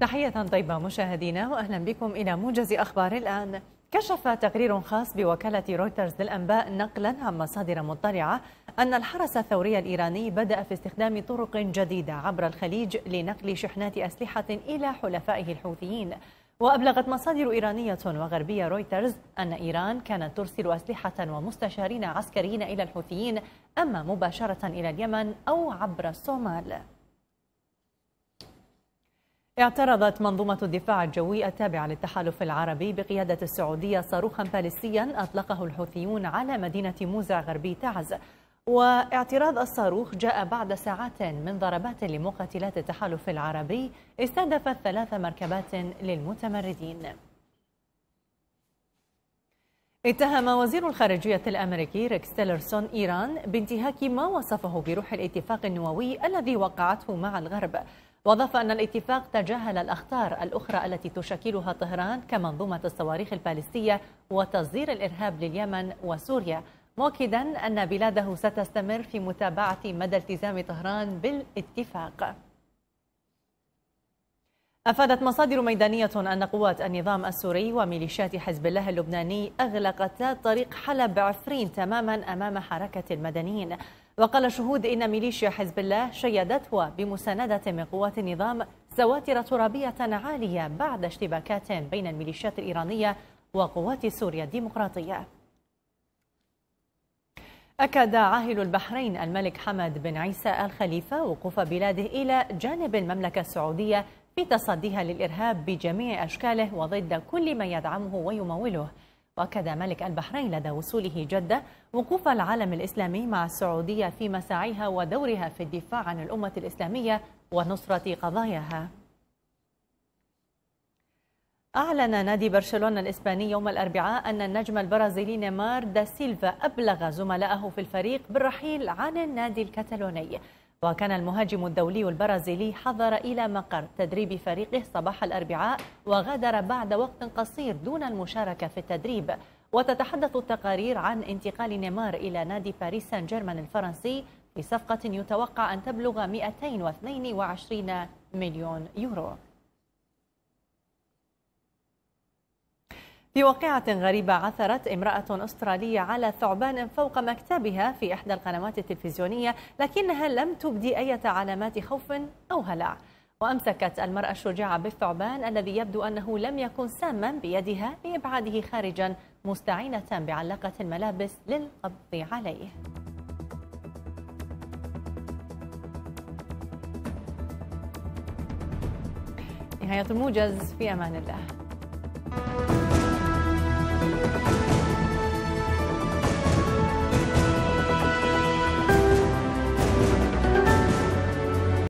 تحية طيبة مشاهدينا وأهلا بكم إلى موجز أخبار الآن كشف تقرير خاص بوكالة رويترز للأنباء نقلا عن مصادر مطلعة أن الحرس الثوري الإيراني بدأ في استخدام طرق جديدة عبر الخليج لنقل شحنات أسلحة إلى حلفائه الحوثيين وأبلغت مصادر إيرانية وغربية رويترز أن إيران كانت ترسل أسلحة ومستشارين عسكريين إلى الحوثيين أما مباشرة إلى اليمن أو عبر الصومال اعترضت منظومة الدفاع الجوي التابعة للتحالف العربي بقيادة السعودية صاروخا باليستيا أطلقه الحوثيون على مدينة موزع غربي تعز واعتراض الصاروخ جاء بعد ساعات من ضربات لمقاتلات التحالف العربي استهدفت ثلاث مركبات للمتمردين اتهم وزير الخارجية الأمريكي ريكس تيلرسون إيران بانتهاك ما وصفه بروح الاتفاق النووي الذي وقعته مع الغرب وأضاف أن الاتفاق تجاهل الأخطار الأخرى التي تشكلها طهران كمنظومة الصواريخ البالستية وتصدير الإرهاب لليمن وسوريا مؤكدا أن بلاده ستستمر في متابعة مدى التزام طهران بالاتفاق أفادت مصادر ميدانية أن قوات النظام السوري وميليشيات حزب الله اللبناني أغلقتا طريق حلب عفرين تماما أمام حركة المدنيين وقال شهود إن ميليشيا حزب الله شيدته بمساندة من قوات النظام زواتر ترابية عالية بعد اشتباكات بين الميليشيات الإيرانية وقوات سوريا الديمقراطية أكد عاهل البحرين الملك حمد بن عيسى الخليفة وقوف بلاده إلى جانب المملكة السعودية في تصديها للإرهاب بجميع أشكاله وضد كل ما يدعمه ويموله واكد ملك البحرين لدى وصوله جده وقوف العالم الاسلامي مع السعوديه في مساعيها ودورها في الدفاع عن الامه الاسلاميه ونصره قضاياها أعلن نادي برشلونة الإسباني يوم الأربعاء أن النجم البرازيلي نيمار دا سيلفا أبلغ زملائه في الفريق بالرحيل عن النادي الكتالوني وكان المهاجم الدولي البرازيلي حضر إلى مقر تدريب فريقه صباح الأربعاء وغادر بعد وقت قصير دون المشاركة في التدريب وتتحدث التقارير عن انتقال نيمار إلى نادي باريس سان جيرمان الفرنسي بصفقة يتوقع أن تبلغ 222 مليون يورو في واقعة غريبة عثرت امرأة أسترالية على ثعبان فوق مكتبها في إحدى القنوات التلفزيونية لكنها لم تبدي أي علامات خوف أو هلع وأمسكت المرأة الشجاعة بالثعبان الذي يبدو أنه لم يكن ساما بيدها لإبعاده خارجا مستعينة بعلقة الملابس للقبض عليه نهاية الموجز في أمان الله Bye.